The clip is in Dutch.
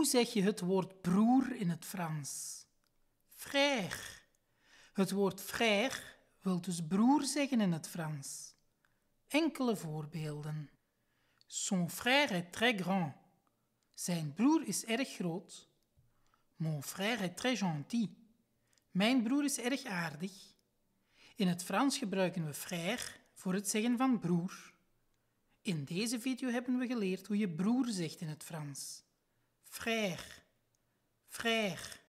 Hoe zeg je het woord broer in het Frans? Frère. Het woord frère wil dus broer zeggen in het Frans. Enkele voorbeelden. Son frère est très grand. Zijn broer is erg groot. Mon frère est très gentil. Mijn broer is erg aardig. In het Frans gebruiken we frère voor het zeggen van broer. In deze video hebben we geleerd hoe je broer zegt in het Frans. frère, frère.